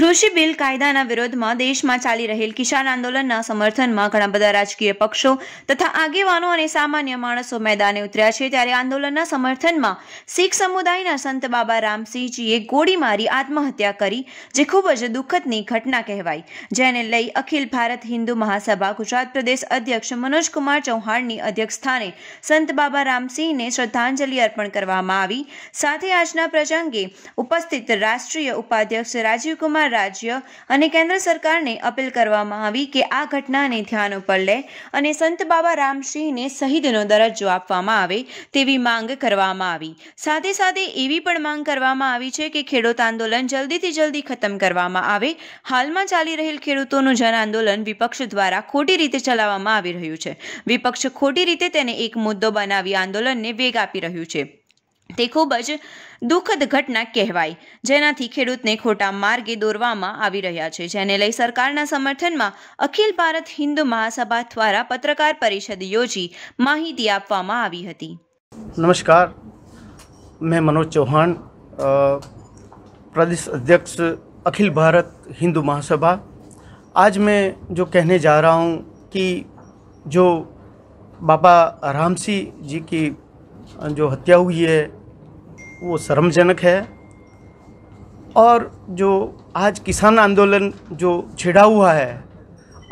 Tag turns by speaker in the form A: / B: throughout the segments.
A: કૃષિ બિલ કાયદાના વિરોધમાં દેશમાં ચાલી રહેલ કિસાન આંદોલનના સમર્થનમાં ઘણા બધા રાજકીય પક્ષો તથા આગેવાનો અને સામાન્ય માણસો મેદાને ઉતર્યા છે ત્યારે આંદોલનના સમર્થનમાં શીખ સમુદાયના સંત બાબા રામસિંહજીએ ગોળી મારી આત્મહત્યા કરી જે ખૂબ જ દુઃખદની ઘટના કહેવાય જેને લઈ અખિલ ભારત હિન્દુ મહાસભા ગુજરાત પ્રદેશ અધ્યક્ષ મનોજકુમાર ચૌહાણની અધ્યક્ષ સ્થાને સંત બાબા રામસિંહને શ્રદ્ધાંજલિ અર્પણ કરવામાં આવી સાથે આજના પ્રસંગે ઉપસ્થિત રાષ્ટ્રીય ઉપાધ્યક્ષ રાજીવકુમાર રાજ્ય અને કેન્દ્ર સરકારને અપીલ કરવામાં આવી કે આ ઘટનાને ધ્યાન ઉપર લે અને સંત બાબા રામસિંહને શહીદનો દરજ્જો આપવામાં આવે તેવી માંગ કરવામાં આવી સાથે સાથે એવી પણ માંગ કરવામાં આવી છે કે ખેડૂત આંદોલન જલ્દીથી જલ્દી ખતમ કરવામાં આવે હાલમાં ચાલી રહેલ ખેડૂતોનું જન આંદોલન વિપક્ષ દ્વારા ખોટી રીતે ચલાવવામાં આવી રહ્યું છે વિપક્ષ ખોટી રીતે તેને એક મુદ્દો બનાવી આંદોલનને વેગ આપી રહ્યું છે દેખુ બજ દુખદ ઘટના કહેવાય જેનાથી ખેડૂતને ખોટા માર્ગે દોરવામાં આવી રહ્યા છે જેને લઈ સરકારના સમર્થનમાં અખિલ ભારત હિન્દુ મહાસભા દ્વારા પત્રકાર પરિષદ યોજી માહિતી આપવામાં આવી હતી
B: નમસ્કાર મેં મનોજ ચૌહાણ આ પ્રદેશ અધ્યક્ષ અખિલ ભારત હિન્દુ મહાસભા આજ મેં જો કહેને જા રહા હું કી જો બાબા રામસી જી કી જો હત્યા હુઈ હે वो शर्मजनक है और जो आज किसान आंदोलन जो छिड़ा हुआ है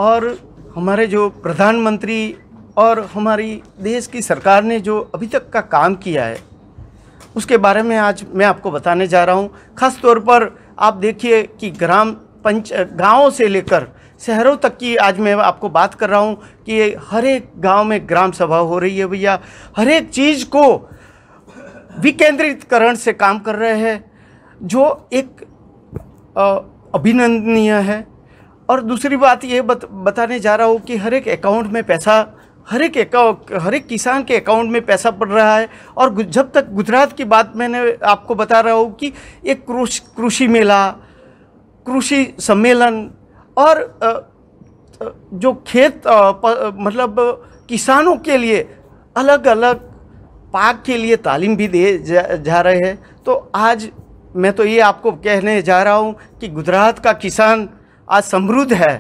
B: और हमारे जो प्रधानमंत्री और हमारी देश की सरकार ने जो अभी तक का काम किया है उसके बारे में आज मैं आपको बताने जा रहा हूँ ख़ास तौर पर आप देखिए कि ग्राम पंच गाँव से लेकर शहरों तक की आज मैं आपको बात कर रहा हूँ कि हर एक गाँव में ग्राम सभा हो रही है भैया हर एक चीज़ को विकेंद्रितकरण से काम कर रहे हैं जो एक अभिनंदनीय है और दूसरी बात ये बत, बताने जा रहा हूँ कि हर एक अकाउंट में पैसा हर एक हर एक किसान के अकाउंट में पैसा पड़ रहा है और जब तक गुजरात की बात मैंने आपको बता रहा हूँ कि एक कृषि मेला कृषि सम्मेलन और जो खेत मतलब किसानों के लिए अलग अलग पाक के लिए तालीम भी दिए जा, जा रहे हैं तो आज मैं तो ये आपको कहने जा रहा हूँ कि गुजरात का किसान आज समृद्ध है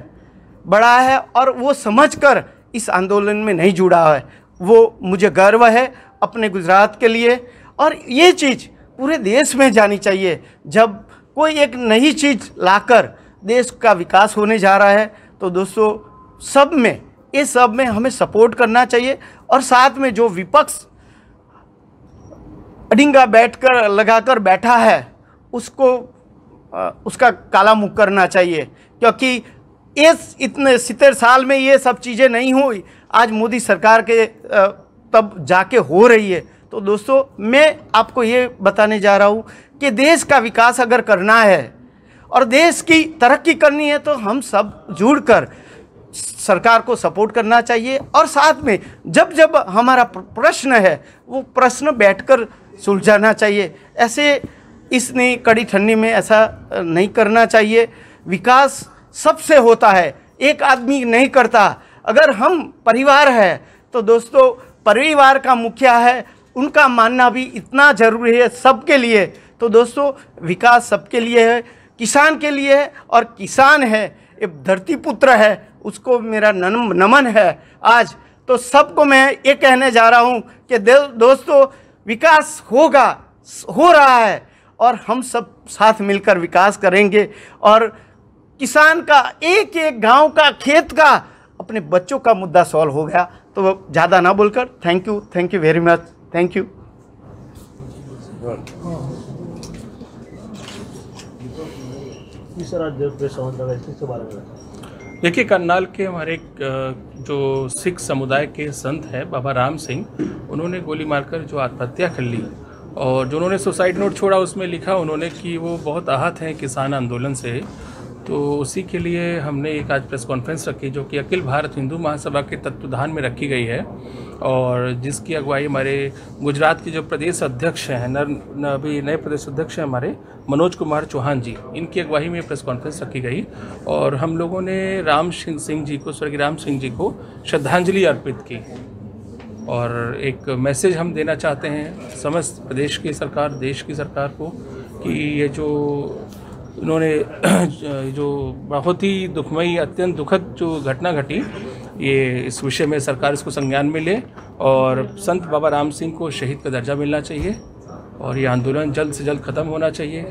B: बड़ा है और वो समझकर इस आंदोलन में नहीं जुड़ा है वो मुझे गर्व है अपने गुजरात के लिए और ये चीज़ पूरे देश में जानी चाहिए जब कोई एक नई चीज़ लाकर देश का विकास होने जा रहा है तो दोस्तों सब में ये सब में हमें सपोर्ट करना चाहिए और साथ में जो विपक्ष अडिंगा बैठ कर बैठा है उसको उसका काला मुख करना चाहिए क्योंकि इस इतने सितर साल में ये सब चीज़ें नहीं हुई आज मोदी सरकार के तब जाके हो रही है तो दोस्तों मैं आपको ये बताने जा रहा हूँ कि देश का विकास अगर करना है और देश की तरक्की करनी है तो हम सब जुड़कर सरकार को सपोर्ट करना चाहिए और साथ में जब जब हमारा प्रश्न है वो प्रश्न बैठकर सुलझाना चाहिए ऐसे इस नहीं कड़ी ठंडी में ऐसा नहीं करना चाहिए विकास सबसे होता है एक आदमी नहीं करता अगर हम परिवार है तो दोस्तों परिवार का मुखिया है उनका मानना भी इतना ज़रूरी है सबके लिए तो दोस्तों विकास सबके लिए है किसान के लिए है और किसान है एक धरती पुत्र है उसको मेरा नम नमन है आज तो सबको मैं ये कहने जा रहा हूँ कि दोस्तों विकास होगा हो रहा है और हम सब साथ मिलकर विकास करेंगे और किसान का एक एक गांव का खेत का अपने बच्चों का मुद्दा सॉल्व हो गया तो ज़्यादा ना बोलकर thank you thank you very much thank you
C: sir आज प्रेस इसके बारे में देखिए करनाल के हमारे जो सिख समुदाय के संत हैं बाबा राम सिंह उन्होंने गोली मारकर जो आत्महत्या कर ली और जो उन्होंने सुसाइड नोट छोड़ा उसमें लिखा उन्होंने कि वो बहुत आहत हैं किसान आंदोलन से तो उसी के लिए हमने एक आज प्रेस कॉन्फ्रेंस रखी जो कि अखिल भारत हिंदू महासभा के तत्वधान में रखी गई है और जिसकी अगुवाई हमारे गुजरात के जो प्रदेश अध्यक्ष हैं नर अभी नए प्रदेश अध्यक्ष हैं हमारे मनोज कुमार चौहान जी इनकी अगुवाई में प्रेस कॉन्फ्रेंस रखी गई और हम लोगों ने राम सिंह जी को स्वर्गीय राम सिंह जी को श्रद्धांजलि अर्पित की और एक मैसेज हम देना चाहते हैं समस्त प्रदेश की सरकार देश की सरकार को कि ये जो उन्होंने जो बहुत ही दुखमयी अत्यंत दुखद जो घटना घटी ये इस विषय में सरकार इसको संज्ञान में ले और संत बाबा राम सिंह को शहीद का दर्जा मिलना चाहिए और ये आंदोलन जल्द से जल्द ख़त्म होना चाहिए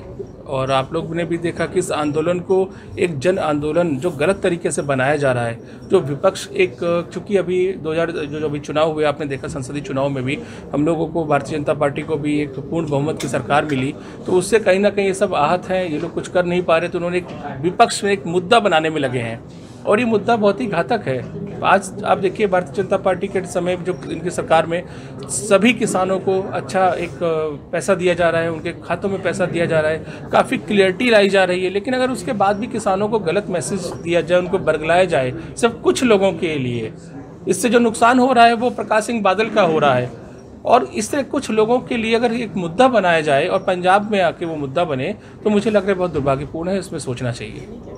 C: और आप लोग ने भी देखा कि इस आंदोलन को एक जन आंदोलन जो गलत तरीके से बनाया जा रहा है जो विपक्ष एक चूँकि अभी 2000 जो अभी चुनाव हुए आपने देखा संसदीय चुनाव में भी हम लोगों को भारतीय जनता पार्टी को भी एक पूर्ण बहुमत की सरकार मिली तो उससे कहीं ना कहीं ये सब आहत हैं ये लोग कुछ कर नहीं पा रहे तो उन्होंने एक विपक्ष में एक मुद्दा बनाने में लगे हैं और ये मुद्दा बहुत ही घातक है आज आप देखिए भारतीय जनता पार्टी के समय जो इनकी सरकार में सभी किसानों को अच्छा एक पैसा दिया जा रहा है उनके खातों में पैसा दिया जा रहा है काफ़ी क्लियरिटी लाई जा रही है लेकिन अगर उसके बाद भी किसानों को गलत मैसेज दिया जाए उनको बरगलाया जाए सिर्फ कुछ लोगों के लिए इससे जो नुकसान हो रहा है वो प्रकाश सिंह बादल का हो रहा है और इससे कुछ लोगों के लिए अगर एक मुद्दा बनाया जाए और पंजाब में आके वो मुद्दा बने तो मुझे लग रहा है बहुत दुर्भाग्यपूर्ण
B: है इसमें सोचना चाहिए